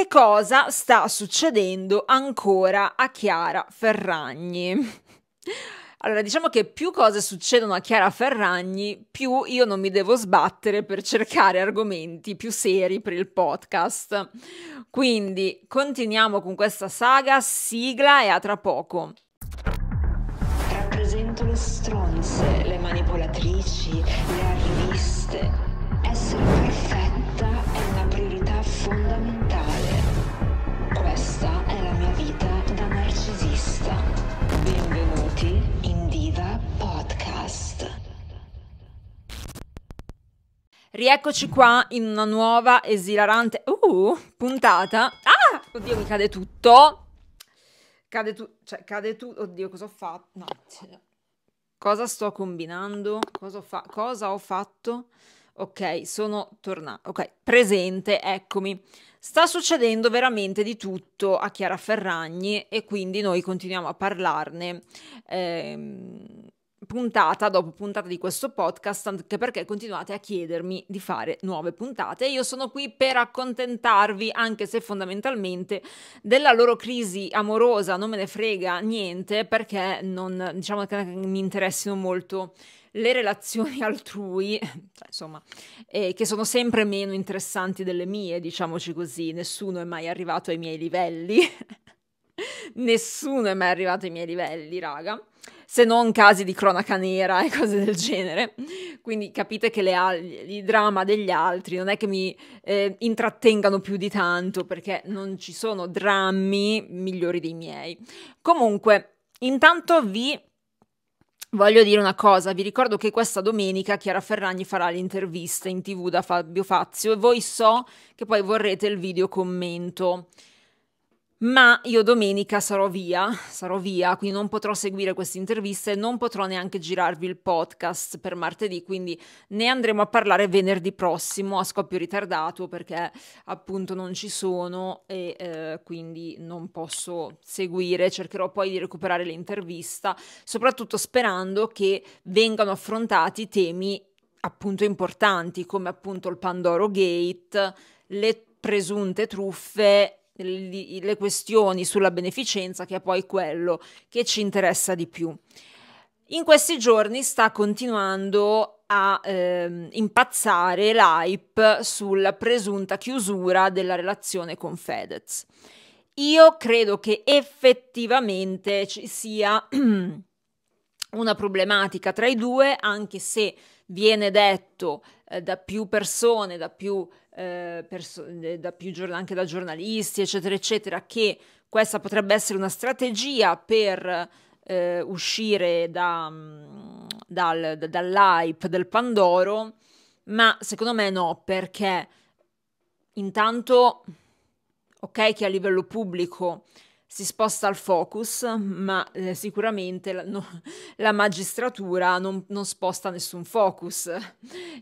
che cosa sta succedendo ancora a Chiara Ferragni? Allora, diciamo che più cose succedono a Chiara Ferragni, più io non mi devo sbattere per cercare argomenti più seri per il podcast. Quindi continuiamo con questa saga, sigla e a tra poco. Rappresento le stronze, le manipolatrici, le arriviste. Essere Rieccoci qua in una nuova esilarante uh, puntata. Ah! Oddio, mi cade tutto. Cade tutto, cioè cade tutto. Oddio, cosa ho fatto? No. Cosa sto combinando? Cosa ho, fa cosa ho fatto? Ok, sono tornata. Ok, presente, eccomi. Sta succedendo veramente di tutto a Chiara Ferragni e quindi noi continuiamo a parlarne. Ehm puntata dopo puntata di questo podcast, anche perché continuate a chiedermi di fare nuove puntate. Io sono qui per accontentarvi, anche se fondamentalmente della loro crisi amorosa non me ne frega niente, perché non diciamo che mi interessino molto le relazioni altrui, cioè, insomma, eh, che sono sempre meno interessanti delle mie, diciamoci così, nessuno è mai arrivato ai miei livelli. nessuno è mai arrivato ai miei livelli, raga. Se non casi di cronaca nera e cose del genere. Quindi capite che i drama degli altri non è che mi eh, intrattengano più di tanto perché non ci sono drammi migliori dei miei. Comunque, intanto vi Voglio dire una cosa, vi ricordo che questa domenica Chiara Ferragni farà l'intervista in tv da Fabio Fazio e voi so che poi vorrete il video commento ma io domenica sarò via, sarò via, quindi non potrò seguire queste interviste, non potrò neanche girarvi il podcast per martedì, quindi ne andremo a parlare venerdì prossimo a scoppio ritardato perché appunto non ci sono e eh, quindi non posso seguire, cercherò poi di recuperare l'intervista, soprattutto sperando che vengano affrontati temi appunto importanti come appunto il Pandoro Gate, le presunte truffe le questioni sulla beneficenza, che è poi quello che ci interessa di più. In questi giorni sta continuando a eh, impazzare l'hype sulla presunta chiusura della relazione con Fedez. Io credo che effettivamente ci sia una problematica tra i due, anche se viene detto eh, da più persone, da più, eh, perso- eh, da più gior- anche da giornalisti, eccetera, eccetera, che questa potrebbe essere una strategia per eh, uscire da, mm, dal, dall'hype del Pandoro, ma secondo me no, perché intanto, ok che a livello pubblico si sposta il focus, ma eh, sicuramente la, no, la magistratura non, non, sposta nessun focus,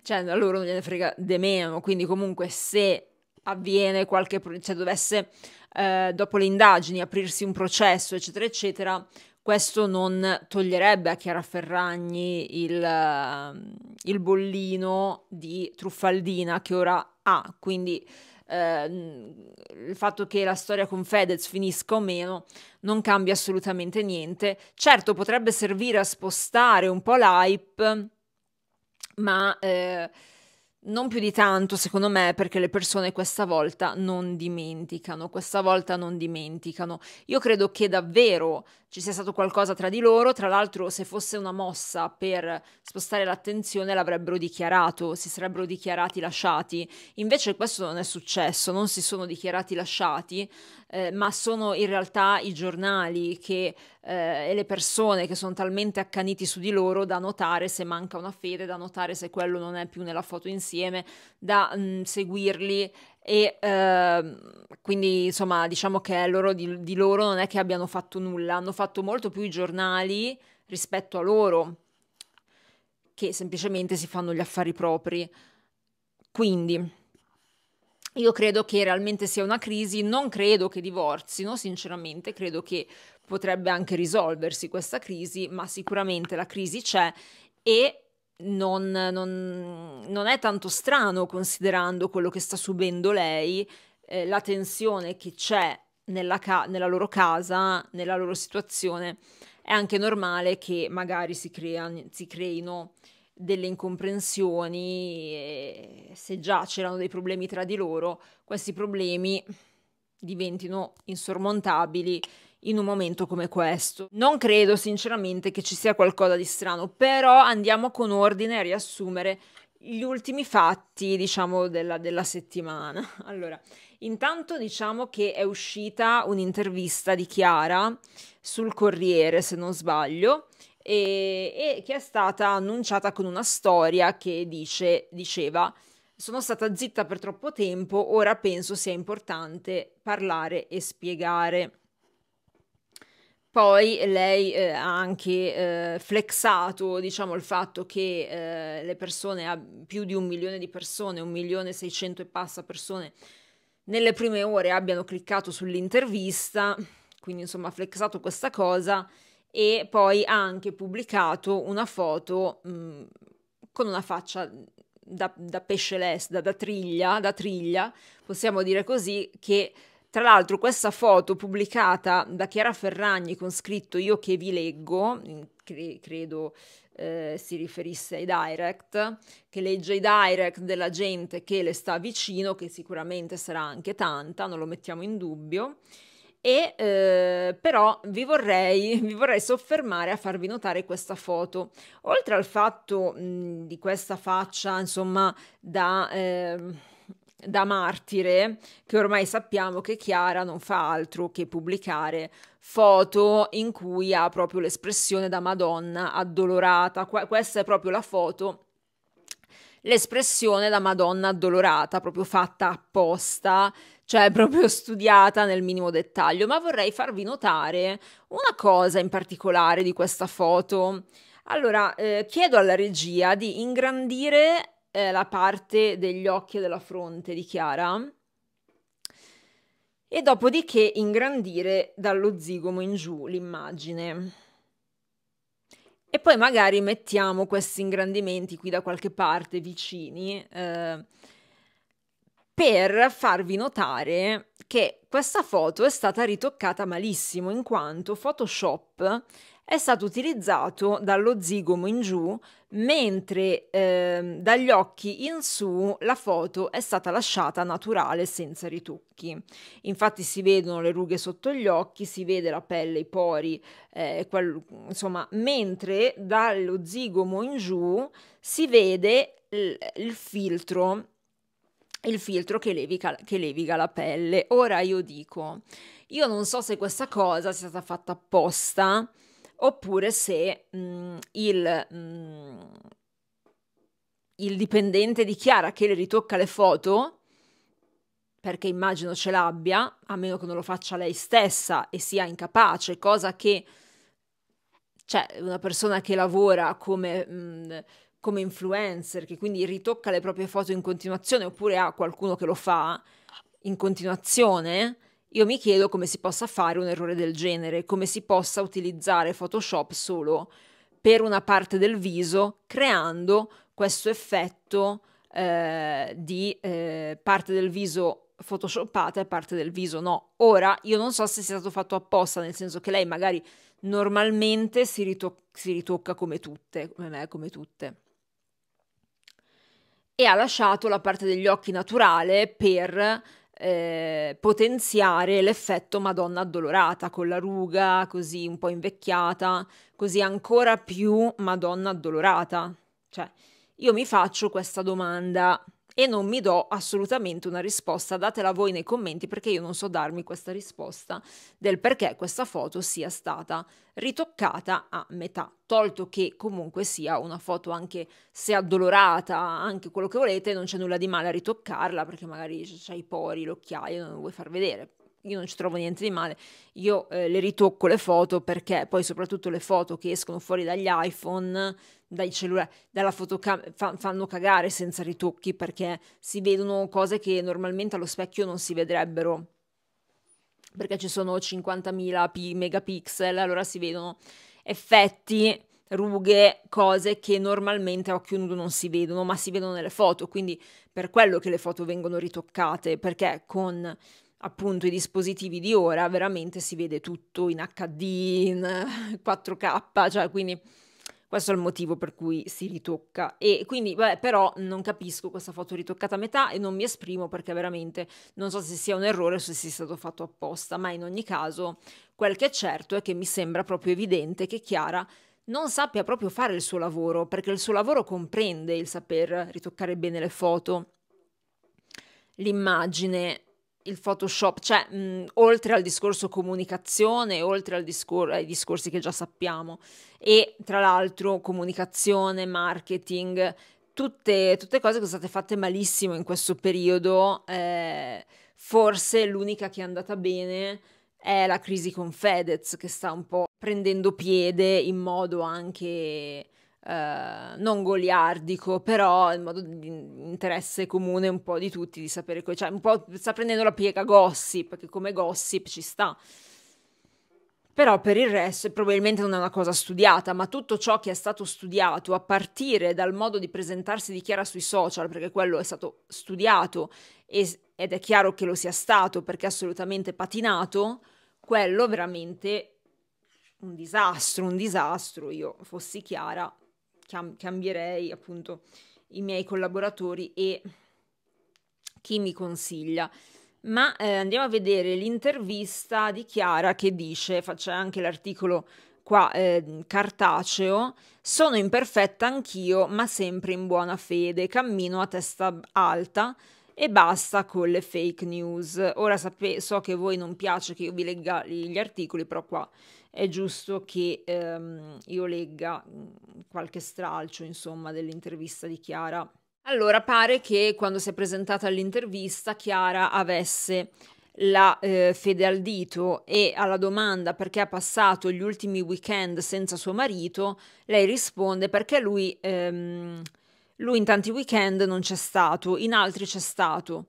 cioè a loro non gliene frega di meno, quindi comunque se avviene qualche, cioè dovesse eh, dopo le indagini aprirsi un processo, eccetera, eccetera, questo non toglierebbe a Chiara Ferragni il, ehm, il bollino di truffaldina che ora ha, quindi eh, il fatto che la storia con Fedez finisca o meno non cambia assolutamente niente. Certo, potrebbe servire a spostare un po' l'hype, ma eh, non più di tanto, secondo me, perché le persone questa volta non dimenticano, questa volta non dimenticano. Io credo che davvero ci sia stato qualcosa tra di loro, tra l'altro se fosse una mossa per spostare l'attenzione l'avrebbero dichiarato, si sarebbero dichiarati lasciati, invece questo non è successo, non si sono dichiarati lasciati, eh, ma sono in realtà i giornali che, eh, e le persone che sono talmente accaniti su di loro da notare se manca una fede, da notare se quello non è più nella foto insieme, da mh, mm, seguirli e ehm, quindi insomma diciamo che loro, di, di, loro non è che abbiano fatto nulla, hanno fatto molto più i giornali rispetto a loro che semplicemente si fanno gli affari propri. Quindi io credo che realmente sia una crisi, non credo che divorzino, sinceramente credo che potrebbe anche risolversi questa crisi, ma sicuramente la crisi c'è e non, non, non è tanto strano considerando quello che sta subendo lei, eh, la tensione che c'è nella, ca- nella loro casa, nella loro situazione. È anche normale che magari si, crea- si creino delle incomprensioni, eh, se già c'erano dei problemi tra di loro, questi problemi diventino insormontabili in un momento come questo. Non credo sinceramente che ci sia qualcosa di strano, però andiamo con ordine a riassumere gli ultimi fatti, diciamo, della, della settimana. Allora, intanto diciamo che è uscita un'intervista di Chiara sul Corriere, se non sbaglio, e, e che è stata annunciata con una storia che dice, diceva sono stata zitta per troppo tempo, ora penso sia importante parlare e spiegare. Poi lei eh, ha anche eh, flexato diciamo, il fatto che eh, le persone, più di un milione di persone, un milione e seicento e passa persone, nelle prime ore abbiano cliccato sull'intervista, quindi insomma ha flexato questa cosa e poi ha anche pubblicato una foto mh, con una faccia da, da pesce lesta, da, da triglia, da triglia, possiamo dire così, che tra l'altro questa foto pubblicata da Chiara Ferragni con scritto Io che vi leggo, cre- credo eh, si riferisse ai direct, che legge i direct della gente che le sta vicino, che sicuramente sarà anche tanta, non lo mettiamo in dubbio. E eh, però vi vorrei, vi vorrei, soffermare a farvi notare questa foto. Oltre al fatto mh, di questa faccia, insomma, da... Eh, da martire che ormai sappiamo che Chiara non fa altro che pubblicare foto in cui ha proprio l'espressione da Madonna addolorata. Qu- questa è proprio la foto l'espressione da Madonna addolorata, proprio fatta apposta, cioè proprio studiata nel minimo dettaglio, ma vorrei farvi notare una cosa in particolare di questa foto. Allora, eh, chiedo alla regia di ingrandire eh, la parte degli occhi e della fronte di Chiara e dopodiché ingrandire dallo zigomo in giù l'immagine. E poi magari mettiamo questi ingrandimenti qui da qualche parte vicini eh, per farvi notare che questa foto è stata ritoccata malissimo in quanto Photoshop è stato utilizzato dallo zigomo in giù, mentre eh, dagli occhi in su la foto è stata lasciata naturale senza ritocchi. Infatti si vedono le rughe sotto gli occhi, si vede la pelle, i pori, eh, quel, insomma, mentre dallo zigomo in giù si vede il, il filtro il filtro che levica, che leviga, la pelle. Ora io dico, io non so se questa cosa sia stata fatta apposta, oppure se mh, mhmm, il, mh, mhmm, il dipendente dichiara che le ritocca le foto perché immagino ce l'abbia, a meno che non lo faccia lei stessa e sia incapace, cosa che cioè una persona che lavora come, mh, mhmm, come influencer, che quindi ritocca le proprie foto in continuazione oppure ha qualcuno che lo fa in continuazione, io mi chiedo come si possa fare un errore del genere, come si possa utilizzare Photoshop solo per una parte del viso, creando questo effetto eh, di eh, parte del viso photoshoppata e parte del viso no. Ora io non so se sia stato fatto apposta, nel senso che lei magari normalmente si, ritoc- si ritocca come tutte, come me, come tutte. E ha lasciato la parte degli occhi naturale per eh, potenziare l'effetto Madonna addolorata con la ruga così un po' invecchiata, così ancora più Madonna addolorata. Cioè, io mi faccio questa domanda e non mi do assolutamente una risposta. Datela voi nei commenti perché io non so darmi questa risposta del perché questa foto sia stata ritoccata a metà, tolto che comunque sia una foto anche se addolorata, anche quello che volete, non c'è nulla di male a ritoccarla perché magari c'hai i pori, l'occhiaio, non lo vuoi far vedere, io non ci trovo niente di male, io eh, le ritocco le foto perché poi soprattutto le foto che escono fuori dagli iPhone dai cellulari, dalla fotocamera, fa, fanno cagare senza ritocchi perché si vedono cose che normalmente allo specchio non si vedrebbero perché ci sono 50.000 p- megapixel, allora si vedono effetti, rughe, cose che normalmente a occhio nudo non si vedono, ma si vedono nelle foto, quindi per quello che le foto vengono ritoccate, perché con appunto i dispositivi di ora veramente si vede tutto in HD, in 4K, cioè quindi questo è il motivo per cui si ritocca. E quindi, beh, però non capisco questa foto ritoccata a metà e non mi esprimo perché veramente non so se sia un errore o se sia stato fatto apposta, ma in ogni caso quel che è certo è che mi sembra proprio evidente che Chiara non sappia proprio fare il suo lavoro, perché il suo lavoro comprende il saper ritoccare bene le foto, l'immagine, il Photoshop, cioè mh, oltre al discorso comunicazione, oltre al discor- ai discorsi che già sappiamo, e tra l'altro comunicazione, marketing, tutte, tutte cose che sono state fatte malissimo in questo periodo, eh, forse l'unica che è andata bene è la crisi con Fedez che sta un po' prendendo piede in modo anche eh, non goliardico, però in modo di interesse comune un po' di tutti, di sapere, cioè un po' sta prendendo la piega gossip, che come gossip ci sta. Però per il resto probabilmente non è una cosa studiata, ma tutto ciò che è stato studiato a partire dal modo di presentarsi di Chiara sui social, perché quello è stato studiato e, ed è chiaro che lo sia stato perché è assolutamente patinato, quello veramente un disastro, un disastro. Io fossi Chiara cam- cambierei appunto i miei collaboratori e chi mi consiglia. Ma eh, andiamo a vedere l'intervista di Chiara che dice, faccia anche l'articolo qua eh, cartaceo, sono imperfetta anch'io, ma sempre in buona fede, cammino a testa alta e basta con le fake news. Ora sape- so che a voi non piace che io vi legga gli articoli, però qua è giusto che ehm, io legga mm, qualche stralcio, insomma, dell'intervista di Chiara. Allora, pare che quando si è presentata all'intervista Chiara avesse la eh, fede al dito e alla domanda perché ha passato gli ultimi weekend senza suo marito, lei risponde perché lui, ehm, lui in tanti weekend non c'è stato, in altri c'è stato.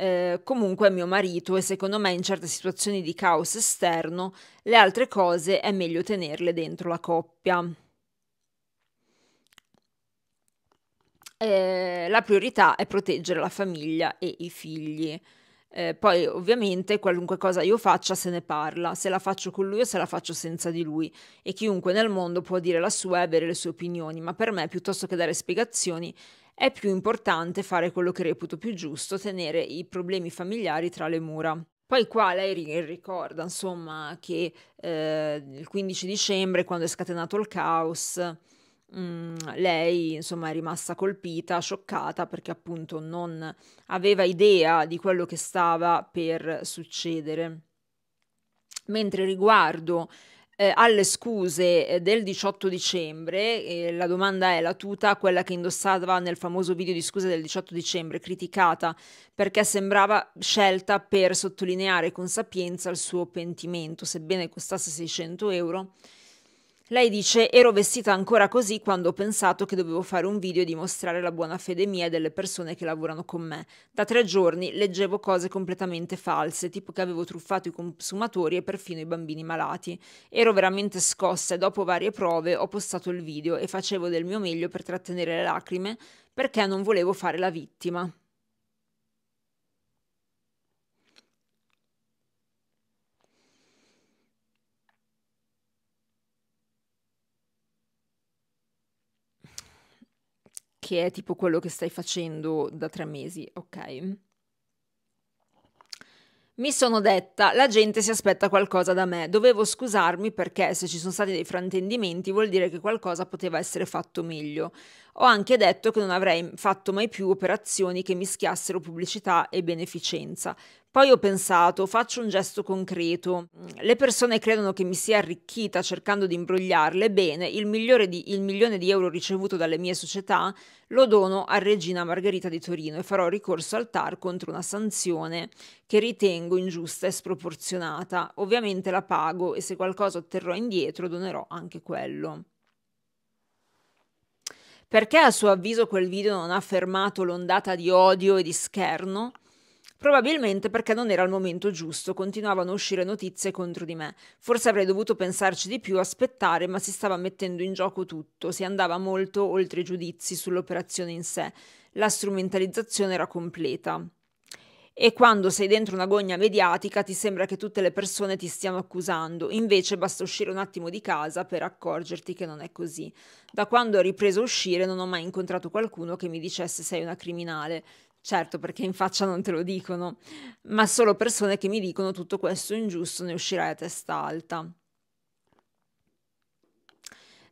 Eh, comunque è mio marito e secondo me in certe situazioni di caos esterno le altre cose è meglio tenerle dentro la coppia. Eh, la priorità è proteggere la famiglia e i figli. Eh, poi ovviamente qualunque cosa io faccia se ne parla, se la faccio con lui o se la faccio senza di lui e chiunque nel mondo può dire la sua e avere le sue opinioni, ma per me piuttosto che dare spiegazioni è più importante fare quello che reputo più giusto, tenere i problemi familiari tra le mura. Poi qua lei ricorda, insomma, che eh, il 15 dicembre, quando è scatenato il caos, mh, mm, lei, insomma, è rimasta colpita, scioccata, perché appunto non aveva idea di quello che stava per succedere. Mentre riguardo eh, alle scuse eh, del 18 dicembre, eh, la domanda è la tuta, quella che indossava nel famoso video di scuse del 18 dicembre, criticata perché sembrava scelta per sottolineare con sapienza il suo pentimento, sebbene costasse 600 euro. Lei dice ero vestita ancora così quando ho pensato che dovevo fare un video e dimostrare la buona fede mia e delle persone che lavorano con me. Da tre giorni leggevo cose completamente false, tipo che avevo truffato i consumatori e perfino i bambini malati. Ero veramente scossa e dopo varie prove ho postato il video e facevo del mio meglio per trattenere le lacrime perché non volevo fare la vittima. che è tipo quello che stai facendo da tre mesi, ok? Mi sono detta, la gente si aspetta qualcosa da me, dovevo scusarmi perché se ci sono stati dei fraintendimenti vuol dire che qualcosa poteva essere fatto meglio. Ho anche detto che non avrei fatto mai più operazioni che mischiassero pubblicità e beneficenza. Poi ho pensato, faccio un gesto concreto. Le persone credono che mi sia arricchita cercando di imbrogliarle. Bene, il, di, il milione di euro ricevuto dalle mie società lo dono a Regina Margherita di Torino e farò ricorso al TAR contro una sanzione che ritengo ingiusta e sproporzionata. Ovviamente la pago e se qualcosa otterrò indietro donerò anche quello. Perché a suo avviso quel video non ha fermato l'ondata di odio e di scherno? Probabilmente perché non era il momento giusto, continuavano a uscire notizie contro di me. Forse avrei dovuto pensarci di più, aspettare, ma si stava mettendo in gioco tutto, si andava molto oltre i giudizi sull'operazione in sé. La strumentalizzazione era completa. E quando sei dentro una gogna mediatica ti sembra che tutte le persone ti stiano accusando, invece basta uscire un attimo di casa per accorgerti che non è così. Da quando ho ripreso a uscire non ho mai incontrato qualcuno che mi dicesse sei una criminale. Certo, perché in faccia non te lo dicono, ma solo persone che mi dicono tutto questo ingiusto ne uscirai a testa alta.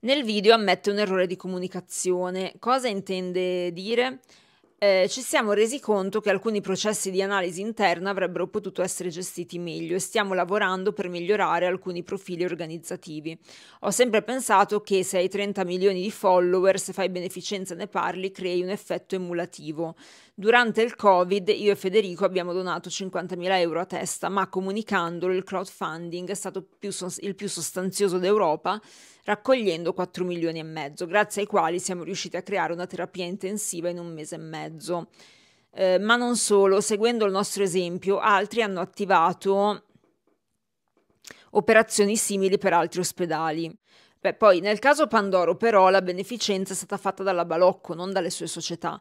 Nel video ammette un errore di comunicazione. Cosa intende dire? eh, ci siamo resi conto che alcuni processi di analisi interna avrebbero potuto essere gestiti meglio e stiamo lavorando per migliorare alcuni profili organizzativi. Ho sempre pensato che se hai 30 milioni di follower, se fai beneficenza e ne parli, crei un effetto emulativo. Durante il Covid io e Federico abbiamo donato 50.000 euro a testa, ma comunicandolo il crowdfunding è stato più il più sostanzioso d'Europa raccogliendo 4 milioni e mezzo, grazie ai quali siamo riusciti a creare una terapia intensiva in un mese e mezzo. Eh, ma non solo, seguendo il nostro esempio, altri hanno attivato operazioni simili per altri ospedali. Beh, poi nel caso Pandoro però la beneficenza è stata fatta dalla Balocco, non dalle sue società.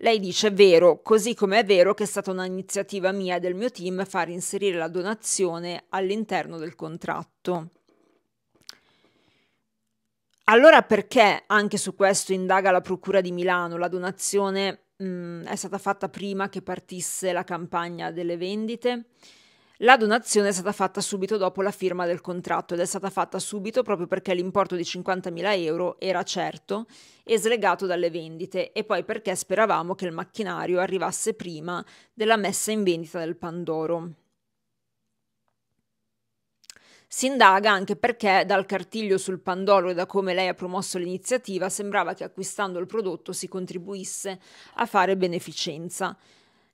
Lei dice vero, così come è vero che è stata un'iniziativa mia e del mio team far inserire la donazione all'interno del contratto. Allora perché anche su questo indaga la Procura di Milano, la donazione mh, mm, è stata fatta prima che partisse la campagna delle vendite? La donazione è stata fatta subito dopo la firma del contratto ed è stata fatta subito proprio perché l'importo di 50.000 euro era certo e slegato dalle vendite e poi perché speravamo che il macchinario arrivasse prima della messa in vendita del Pandoro. Si indaga anche perché dal cartiglio sul Pandoro e da come lei ha promosso l'iniziativa sembrava che acquistando il prodotto si contribuisse a fare beneficenza.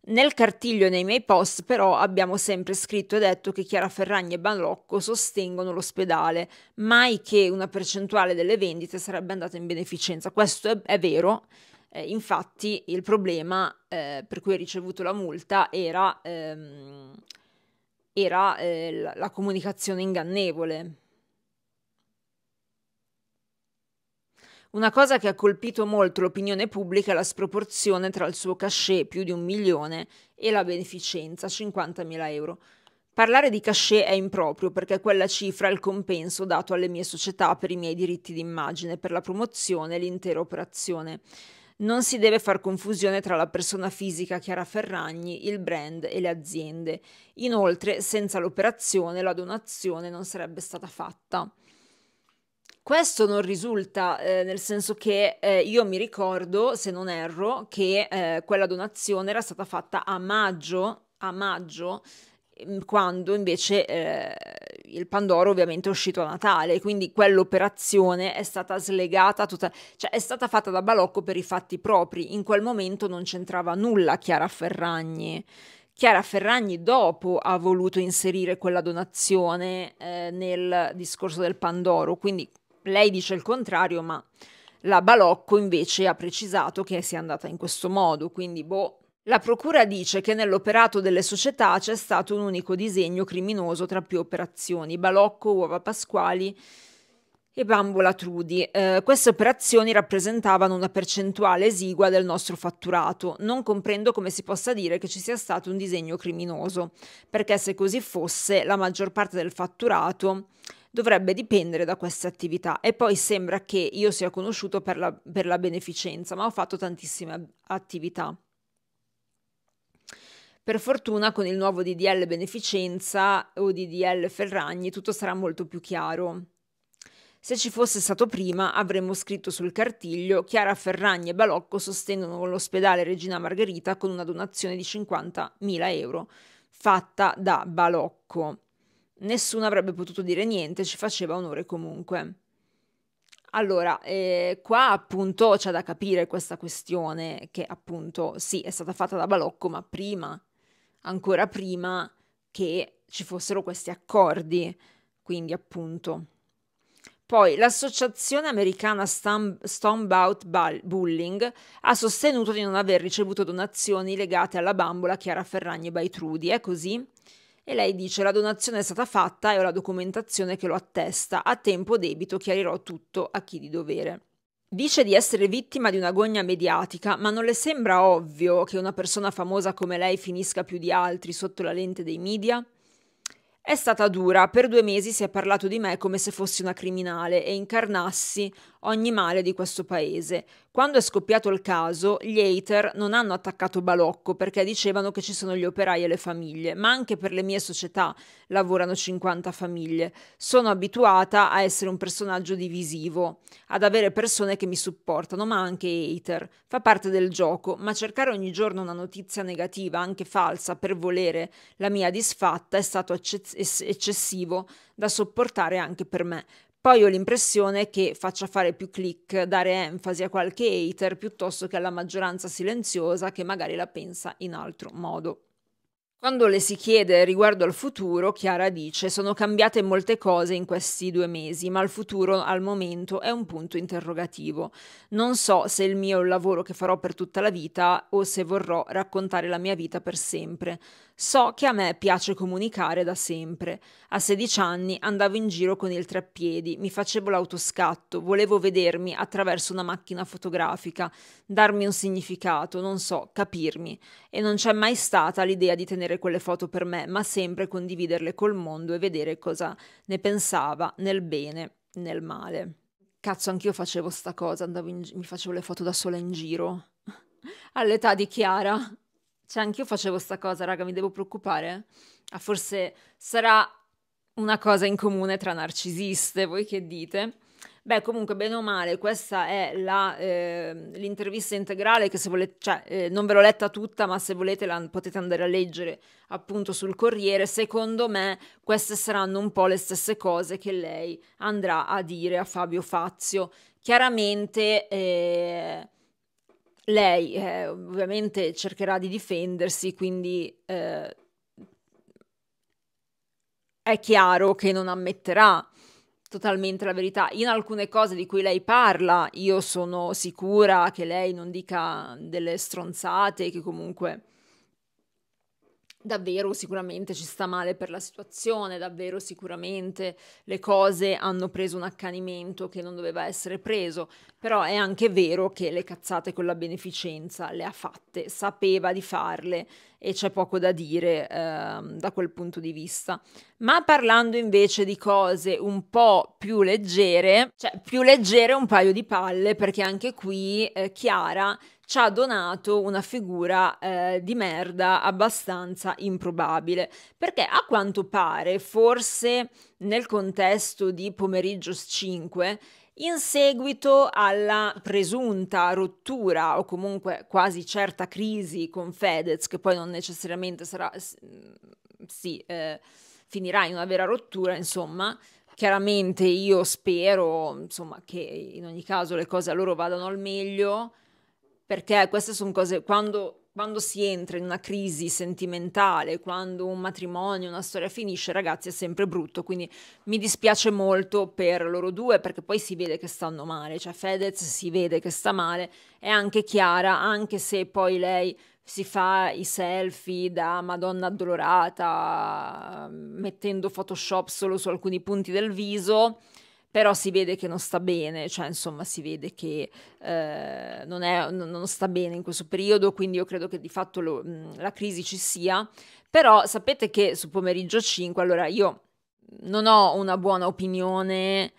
Nel cartiglio e nei miei post però abbiamo sempre scritto e detto che Chiara Ferragni e Banlocco sostengono l'ospedale, mai che una percentuale delle vendite sarebbe andata in beneficenza. Questo è, è vero, eh, infatti il problema eh, per cui ha ricevuto la multa era... Ehm, era eh, la, comunicazione ingannevole. Una cosa che ha colpito molto l'opinione pubblica è la sproporzione tra il suo cachet, più di un milione, e la beneficenza, 50.000 euro. Parlare di cachet è improprio perché quella cifra è il compenso dato alle mie società per i miei diritti d'immagine, per la promozione e l'intera operazione. Non si deve far confusione tra la persona fisica Chiara Ferragni, il brand e le aziende. Inoltre, senza l'operazione la donazione non sarebbe stata fatta. Questo non risulta, eh, nel senso che eh, io mi ricordo, se non erro, che eh, quella donazione era stata fatta a maggio, a maggio ehm, quando invece eh, il Pandoro ovviamente è uscito a Natale, quindi quell'operazione è stata slegata, tutta, cioè è stata fatta da Balocco per i fatti propri. In quel momento non c'entrava nulla Chiara Ferragni. Chiara Ferragni dopo ha voluto inserire quella donazione eh, nel discorso del Pandoro, quindi lei dice il contrario, ma la Balocco invece ha precisato che sia andata in questo modo, quindi boh la procura dice che nell'operato delle società c'è stato un unico disegno criminoso tra più operazioni, Balocco, Uova Pasquali e Bambola Trudi. Eh, queste operazioni rappresentavano una percentuale esigua del nostro fatturato. Non comprendo come si possa dire che ci sia stato un disegno criminoso, perché se così fosse la maggior parte del fatturato dovrebbe dipendere da queste attività. E poi sembra che io sia conosciuto per la, per la beneficenza, ma ho fatto tantissime attività. Per fortuna con il nuovo DDL beneficenza o DDL Ferragni tutto sarà molto più chiaro. Se ci fosse stato prima, avremmo scritto sul cartiglio Chiara Ferragni e Balocco sostengono l'ospedale Regina Margherita con una donazione di 50.000 euro fatta da Balocco. Nessuno avrebbe potuto dire niente, ci faceva onore comunque. Allora, eh, qua appunto c'è da capire questa questione che appunto sì, è stata fatta da Balocco, ma prima ancora prima che ci fossero questi accordi, quindi appunto. Poi l'associazione americana Stomp Bullying ha sostenuto di non aver ricevuto donazioni legate alla bambola Chiara Ferragni Baitrudi, è così? E lei dice la donazione è stata fatta e ho la documentazione che lo attesta, a tempo debito chiarirò tutto a chi di dovere. Dice di essere vittima di una gogna mediatica, ma non le sembra ovvio che una persona famosa come lei finisca più di altri sotto la lente dei media? È stata dura, per due mesi si è parlato di me come se fossi una criminale e incarnassi ogni male di questo paese. Quando è scoppiato il caso, gli hater non hanno attaccato Balocco perché dicevano che ci sono gli operai e le famiglie, ma anche per le mie società lavorano 50 famiglie. Sono abituata a essere un personaggio divisivo, ad avere persone che mi supportano, ma anche hater. Fa parte del gioco, ma cercare ogni giorno una notizia negativa, anche falsa, per volere la mia disfatta è stato eccessivo da sopportare anche per me. Poi ho l'impressione che faccia fare più click, dare enfasi a qualche hater piuttosto che alla maggioranza silenziosa che magari la pensa in altro modo. Quando le si chiede riguardo al futuro, Chiara dice sono cambiate molte cose in questi due mesi, ma il futuro al momento è un punto interrogativo. Non so se il mio è un lavoro che farò per tutta la vita o se vorrò raccontare la mia vita per sempre. So che a me piace comunicare da sempre. A 16 anni andavo in giro con il treppiedi, mi facevo l'autoscatto, volevo vedermi attraverso una macchina fotografica, darmi un significato, non so, capirmi. E non c'è mai stata l'idea di tenere quelle foto per me, ma sempre condividerle col mondo e vedere cosa ne pensava nel bene, nel male. Cazzo, anch'io facevo sta cosa, in, mi facevo le foto da sola in giro. All'età di Chiara cioè, anch'io facevo questa cosa, raga, mi devo preoccupare? Ah, forse sarà una cosa in comune tra narcisiste, voi che dite? Beh, comunque, bene o male, questa è la, eh, l'intervista integrale che se volete, cioè, eh, non ve l'ho letta tutta, ma se volete la potete andare a leggere appunto sul Corriere. Secondo me queste saranno un po' le stesse cose che lei andrà a dire a Fabio Fazio. Chiaramente... Eh, lei eh, ovviamente cercherà di difendersi, quindi eh, è chiaro che non ammetterà totalmente la verità. In alcune cose di cui lei parla, io sono sicura che lei non dica delle stronzate, che comunque davvero sicuramente ci sta male per la situazione, davvero sicuramente le cose hanno preso un accanimento che non doveva essere preso, però è anche vero che le cazzate con la beneficenza le ha fatte, sapeva di farle e c'è poco da dire eh, da quel punto di vista. Ma parlando invece di cose un po' più leggere, cioè più leggere un paio di palle, perché anche qui eh, Chiara ci ha donato una figura eh, di merda abbastanza improbabile, perché a quanto pare, forse nel contesto di Pomeriggio 5, in seguito alla presunta rottura o comunque quasi certa crisi con Fedez, che poi non necessariamente sarà, mm, sì, eh, finirà in una vera rottura, insomma, chiaramente io spero, insomma, che in ogni caso le cose a loro vadano al meglio perché queste sono cose quando, quando si entra in una crisi sentimentale, quando un matrimonio, una storia finisce, ragazzi, è sempre brutto. Quindi mi dispiace molto per loro due perché poi si vede che stanno male, cioè Fedez si vede che sta male, è anche Chiara, anche se poi lei si fa i selfie da Madonna addolorata, mettendo Photoshop solo su alcuni punti del viso però si vede che non sta bene, cioè insomma si vede che eh, non, è, non, non, sta bene in questo periodo, quindi io credo che di fatto lo, mm, la crisi ci sia, però sapete che su pomeriggio 5, allora io non ho una buona opinione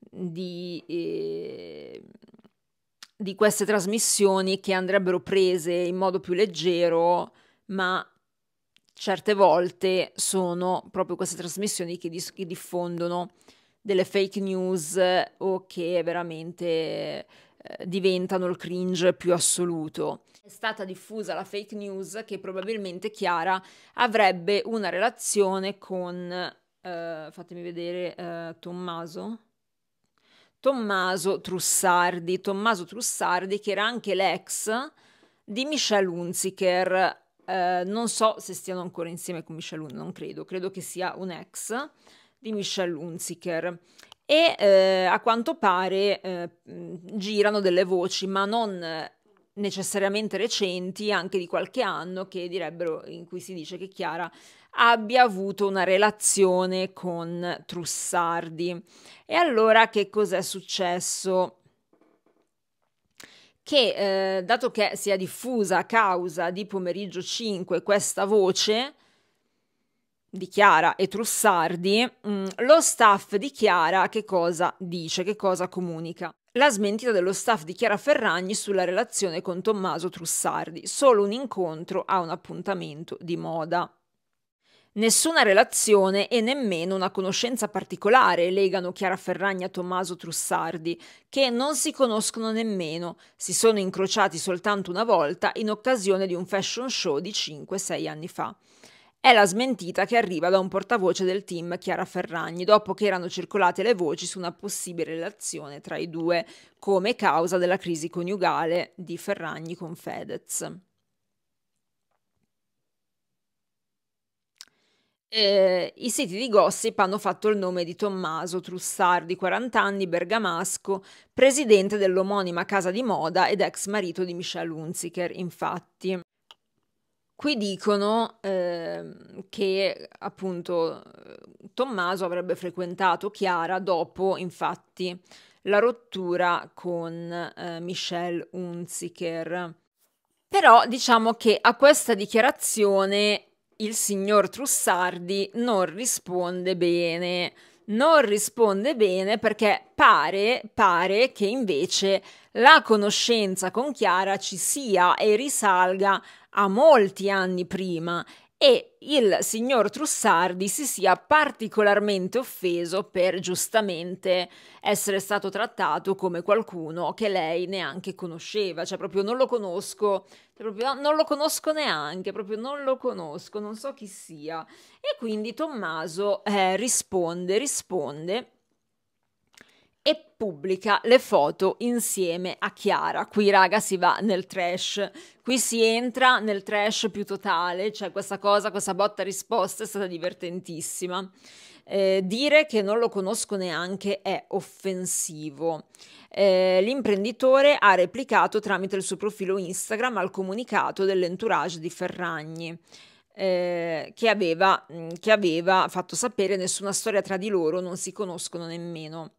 di, eh, di queste trasmissioni che andrebbero prese in modo più leggero, ma certe volte sono proprio queste trasmissioni che, dis- che diffondono delle fake news o che veramente eh, diventano il cringe più assoluto. È stata diffusa la fake news che probabilmente Chiara avrebbe una relazione con, eh, fatemi vedere, eh, Tommaso. Tommaso Trussardi, Tommaso Trussardi che era anche l'ex di Michelle Hunziker. Eh, non so se stiano ancora insieme con Michelle, non credo, credo che sia un ex di Michel Hunziker e eh, a quanto pare eh, girano delle voci, ma non eh, necessariamente recenti, anche di qualche anno, in cui si dice che Chiara abbia avuto una relazione con Trussardi. E allora che cos'è successo? Che eh, dato che si è diffusa a causa di pomeriggio 5 questa voce, di Chiara e Trussardi, mm, lo staff di Chiara che cosa dice, che cosa comunica. La smentita dello staff di Chiara Ferragni sulla relazione con Tommaso Trussardi, solo un incontro a un appuntamento di moda. Nessuna relazione e nemmeno una conoscenza particolare legano Chiara Ferragni a Tommaso Trussardi, che non si conoscono nemmeno, si sono incrociati soltanto una volta in occasione di un fashion show di 5-6 anni fa. È la smentita che arriva da un portavoce del team Chiara Ferragni dopo che erano circolate le voci su una possibile relazione tra i due come causa della crisi coniugale di Ferragni con Fedez. Eh, I siti di gossip hanno fatto il nome di Tommaso Trussardi, 40 anni, bergamasco, presidente dell'omonima casa di moda ed ex marito di Michel Hunziker, infatti. Qui dicono eh, che appunto Tommaso avrebbe frequentato Chiara dopo, infatti, la rottura con eh, Michelle Hunziker. Però diciamo che a questa dichiarazione il signor Trussardi non risponde bene. Non risponde bene perché pare, pare che invece la conoscenza con Chiara ci sia e risalga a molti anni prima e il signor Trussardi si sia particolarmente offeso per giustamente essere stato trattato come qualcuno che lei neanche conosceva, cioè proprio non lo conosco, cioè proprio non lo conosco neanche, proprio non lo conosco, non so chi sia. E quindi Tommaso eh, risponde, risponde e pubblica le foto insieme a Chiara. Qui raga si va nel trash, qui si entra nel trash più totale, cioè questa cosa, questa botta risposta è stata divertentissima. Eh, dire che non lo conosco neanche è offensivo. Eh, l'imprenditore ha replicato tramite il suo profilo Instagram al comunicato dell'entourage di Ferragni. Eh, che, aveva, mm, che aveva fatto sapere nessuna storia tra di loro, non si conoscono nemmeno.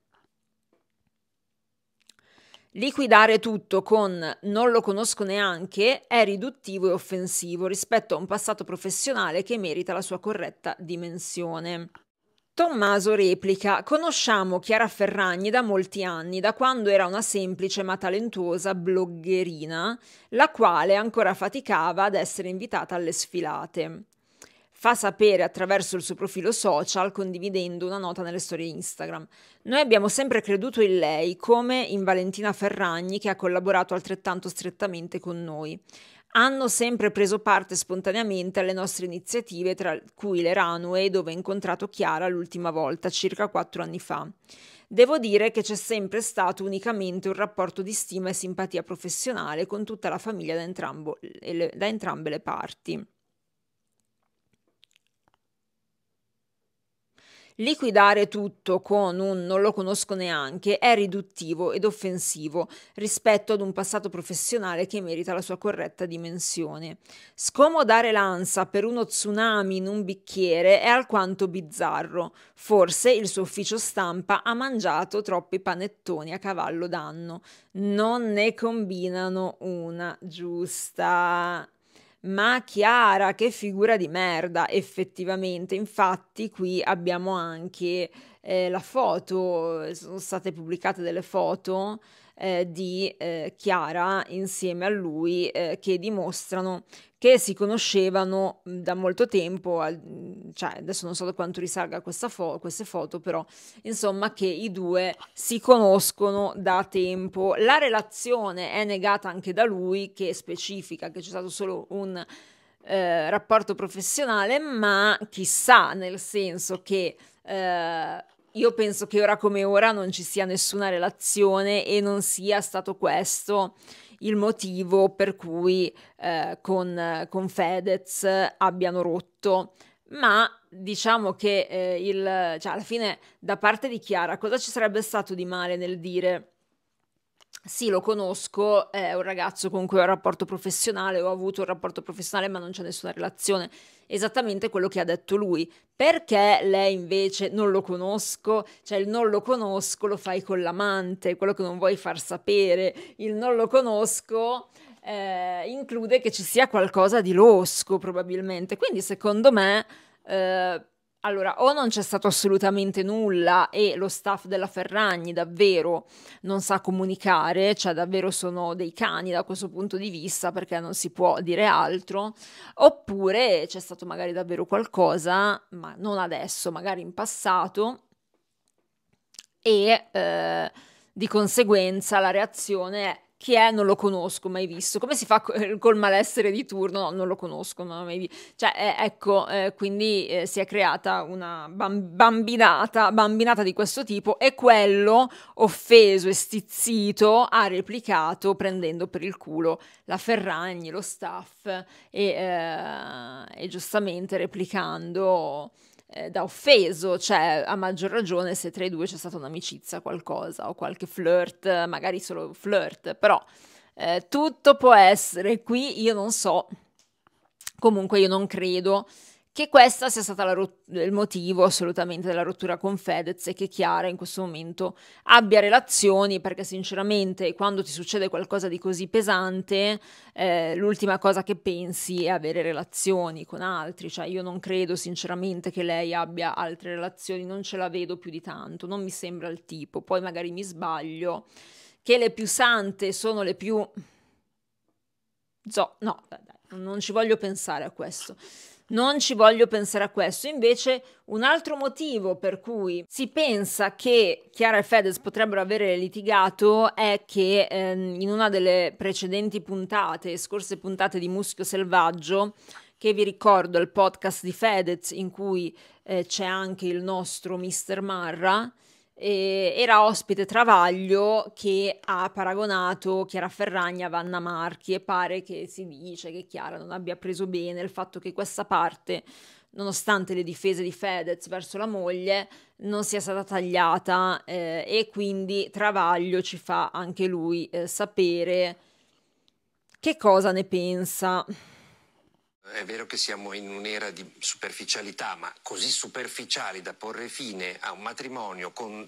Liquidare tutto con non lo conosco neanche è riduttivo e offensivo rispetto a un passato professionale che merita la sua corretta dimensione. Tommaso replica: Conosciamo Chiara Ferragni da molti anni, da quando era una semplice ma talentuosa bloggerina, la quale ancora faticava ad essere invitata alle sfilate fa sapere attraverso il suo profilo social condividendo una nota nelle storie Instagram. Noi abbiamo sempre creduto in lei come in Valentina Ferragni che ha collaborato altrettanto strettamente con noi. Hanno sempre preso parte spontaneamente alle nostre iniziative, tra cui le Runway, dove ho incontrato Chiara l'ultima volta, circa quattro anni fa. Devo dire che c'è sempre stato unicamente un rapporto di stima e simpatia professionale con tutta la famiglia da, entrambo, da entrambe le parti. Liquidare tutto con un non lo conosco neanche è riduttivo ed offensivo rispetto ad un passato professionale che merita la sua corretta dimensione. Scomodare l'ansa per uno tsunami in un bicchiere è alquanto bizzarro. Forse il suo ufficio stampa ha mangiato troppi panettoni a cavallo d'anno. Non ne combinano una giusta. Ma Chiara, che figura di merda, effettivamente. Infatti, qui abbiamo anche eh, la foto, sono state pubblicate delle foto eh, di eh, Chiara insieme a lui eh, che dimostrano che si conoscevano mm, da molto tempo, mm, cioè adesso non so da quanto risalga fo- queste foto, però insomma che i due si conoscono da tempo. La relazione è negata anche da lui che specifica che c'è stato solo un eh, rapporto professionale, ma chissà, nel senso che eh, io penso che ora come ora non ci sia nessuna relazione e non sia stato questo il motivo per cui eh, con, con, Fedez abbiano rotto. Ma diciamo che eh, il, cioè alla fine da parte di Chiara cosa ci sarebbe stato di male nel dire sì, lo conosco, è un ragazzo con cui ho un rapporto professionale, ho avuto un rapporto professionale, ma non c'è nessuna relazione. Esattamente quello che ha detto lui. Perché lei invece non lo conosco? Cioè il non lo conosco lo fai con l'amante, quello che non vuoi far sapere. Il non lo conosco eh, include che ci sia qualcosa di losco probabilmente. Quindi secondo me... Eh, allora, o non c'è stato assolutamente nulla e lo staff della Ferragni davvero non sa comunicare, cioè davvero sono dei cani da questo punto di vista perché non si può dire altro, oppure c'è stato magari davvero qualcosa, ma non adesso, magari in passato, e eh, di conseguenza la reazione è chi è non lo conosco, mai visto. Come si fa eh, col malessere di turno? No, non lo conosco, non l'ho mai visto. Cioè, eh, ecco, eh, quindi eh, si è creata una bambinata, bambinata di questo tipo e quello, offeso e stizzito, ha replicato prendendo per il culo la Ferragni, lo staff e, eh, e giustamente replicando eh, da offeso, cioè a maggior ragione se tra i due c'è stata un'amicizia, qualcosa o qualche flirt, magari solo flirt, però eh, tutto può essere qui, io non so, comunque io non credo che questa sia stata rot- il motivo assolutamente della rottura con Fedez e che Chiara in questo momento abbia relazioni, perché sinceramente quando ti succede qualcosa di così pesante, eh, l'ultima cosa che pensi è avere relazioni con altri, cioè io non credo sinceramente che lei abbia altre relazioni, non ce la vedo più di tanto, non mi sembra il tipo, poi magari mi sbaglio, che le più sante sono le più... Zo- no, dai, non ci voglio pensare a questo non ci voglio pensare a questo. Invece, un altro motivo per cui si pensa che Chiara e Fedez potrebbero avere litigato è che ehm, in una delle precedenti puntate, scorse puntate di Muschio Selvaggio, che vi ricordo è il podcast di Fedez in cui eh, c'è anche il nostro Mr. Marra, eh, era ospite Travaglio che ha paragonato Chiara Ferragna a Vanna Marchi e pare che si dice che Chiara non abbia preso bene il fatto che questa parte, nonostante le difese di Fedez verso la moglie, non sia stata tagliata eh, e quindi Travaglio ci fa anche lui eh, sapere che cosa ne pensa. È vero che siamo in un'era di superficialità, ma così superficiali da porre fine a un matrimonio con,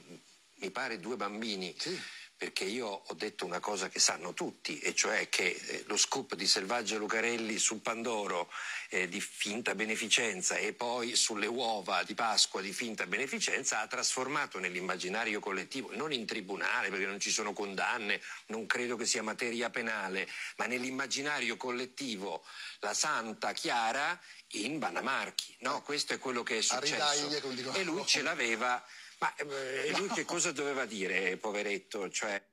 mi pare, due bambini. Sì perché io ho detto una cosa che sanno tutti, e cioè che eh, lo scoop di Selvaggio Lucarelli su Pandoro eh, di finta beneficenza e poi sulle uova di Pasqua di finta beneficenza ha trasformato nell'immaginario collettivo, non in tribunale perché non ci sono condanne, non credo che sia materia penale, ma nell'immaginario collettivo la Santa Chiara in Banamarchi. No, questo è quello che è successo. E lui ce l'aveva ma eh, lui che cosa doveva dire, poveretto? Cioè...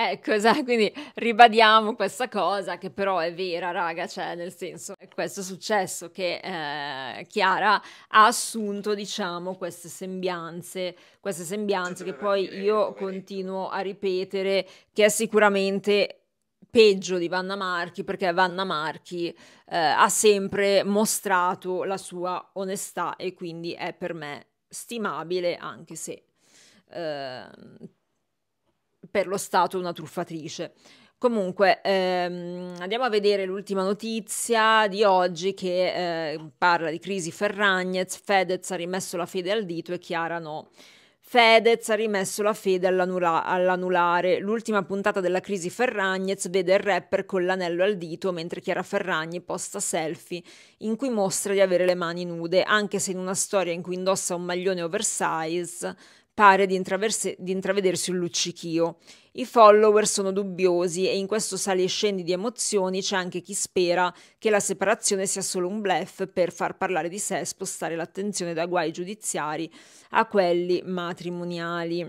Ecco, esatto, quindi ribadiamo questa cosa che però è vera, raga, cioè nel senso è questo successo che eh, Chiara ha assunto, diciamo, queste sembianze, queste sembianze che poi dire, io poveretto. continuo a ripetere che è sicuramente peggio di Vanna Marchi perché Vanna Marchi eh, ha sempre mostrato la sua onestà e quindi è per me stimabile, anche se eh, per lo Stato una truffatrice. Comunque, ehm, andiamo a vedere l'ultima notizia di oggi che eh, parla di crisi Ferragnez, Fedez ha rimesso la fede al dito e Chiara no. Fedez ha rimesso la fede all'anula- all'anulare. L'ultima puntata della crisi Ferragnez vede il rapper con l'anello al dito mentre Chiara Ferragni posta selfie in cui mostra di avere le mani nude, anche se in una storia in cui indossa un maglione oversize pare di, di, intravedersi un luccichio. I follower sono dubbiosi e in questo sali e scendi di emozioni c'è anche chi spera che la separazione sia solo un blef per far parlare di sé e spostare l'attenzione da guai giudiziari a quelli matrimoniali.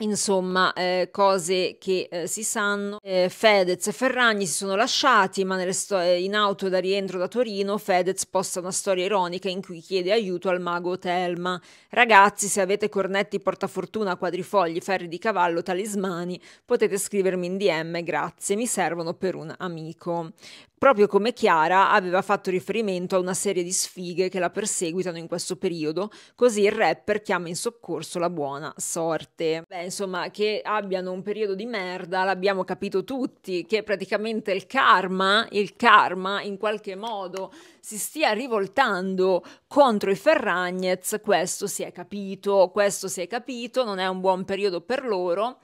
Insomma, eh, cose che eh, si sanno. Eh, Fedez e Ferragni si sono lasciati, ma eh, in auto da rientro da Torino Fedez posta una storia ironica in cui chiede aiuto al mago Telma. Ragazzi, se avete cornetti portafortuna, quadrifogli, ferri di cavallo, talismani, potete scrivermi in DM, grazie, mi servono per un amico proprio come Chiara aveva fatto riferimento a una serie di sfighe che la perseguitano in questo periodo, così il rapper chiama in soccorso la buona sorte. Beh, insomma, che abbiano un periodo di merda, l'abbiamo capito tutti, che praticamente il karma, il karma in qualche modo si stia rivoltando contro i Ferragnez, questo si è capito, questo si è capito, non è un buon periodo per loro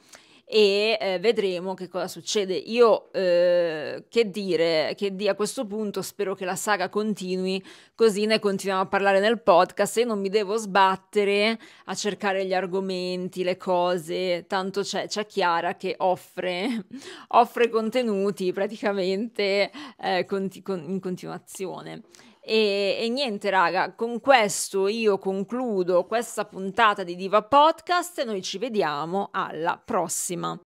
e eh, vedremo che cosa succede. Io, eh, che dire, che di a questo punto spero che la saga continui, così ne continuiamo a parlare nel podcast e non mi devo sbattere a cercare gli argomenti, le cose, tanto c'è, c'è Chiara che offre, offre contenuti praticamente eh, conti- con- in continuazione. E, e, niente, raga, con questo io concludo questa puntata di Diva Podcast e noi ci vediamo alla prossima.